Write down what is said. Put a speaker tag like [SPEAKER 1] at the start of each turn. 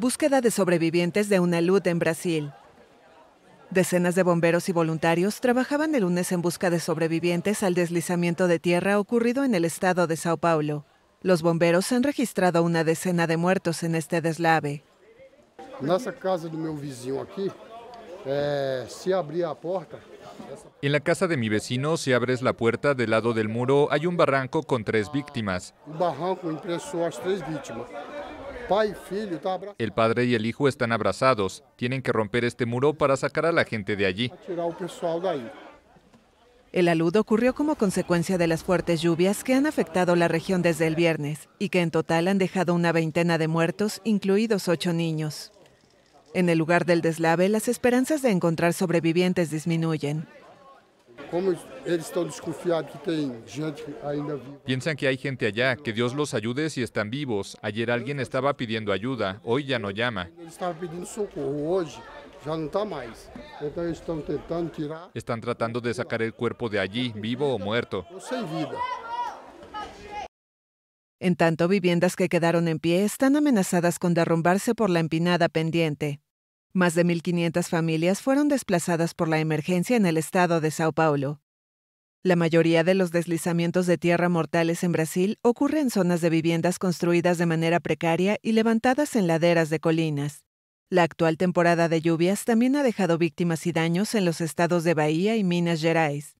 [SPEAKER 1] Búsqueda de sobrevivientes de una luz en Brasil. Decenas de bomberos y voluntarios trabajaban el lunes en busca de sobrevivientes al deslizamiento de tierra ocurrido en el estado de Sao Paulo. Los bomberos han registrado una decena de muertos en este deslave.
[SPEAKER 2] En la casa de mi vecino, si abres la puerta del lado del muro, hay un barranco con tres víctimas.
[SPEAKER 3] Um
[SPEAKER 2] el padre y el hijo están abrazados. Tienen que romper este muro para sacar a la gente de allí.
[SPEAKER 1] El alud ocurrió como consecuencia de las fuertes lluvias que han afectado la región desde el viernes y que en total han dejado una veintena de muertos, incluidos ocho niños. En el lugar del deslave, las esperanzas de encontrar sobrevivientes disminuyen.
[SPEAKER 2] Piensan que hay gente allá, que Dios los ayude si están vivos. Ayer alguien estaba pidiendo ayuda, hoy ya no llama. están tratando de sacar el cuerpo de allí, vivo o muerto.
[SPEAKER 1] En tanto, viviendas que quedaron en pie están amenazadas con derrumbarse por la empinada pendiente. Más de 1.500 familias fueron desplazadas por la emergencia en el estado de Sao Paulo. La mayoría de los deslizamientos de tierra mortales en Brasil ocurren en zonas de viviendas construidas de manera precaria y levantadas en laderas de colinas. La actual temporada de lluvias también ha dejado víctimas y daños en los estados de Bahía y Minas Gerais.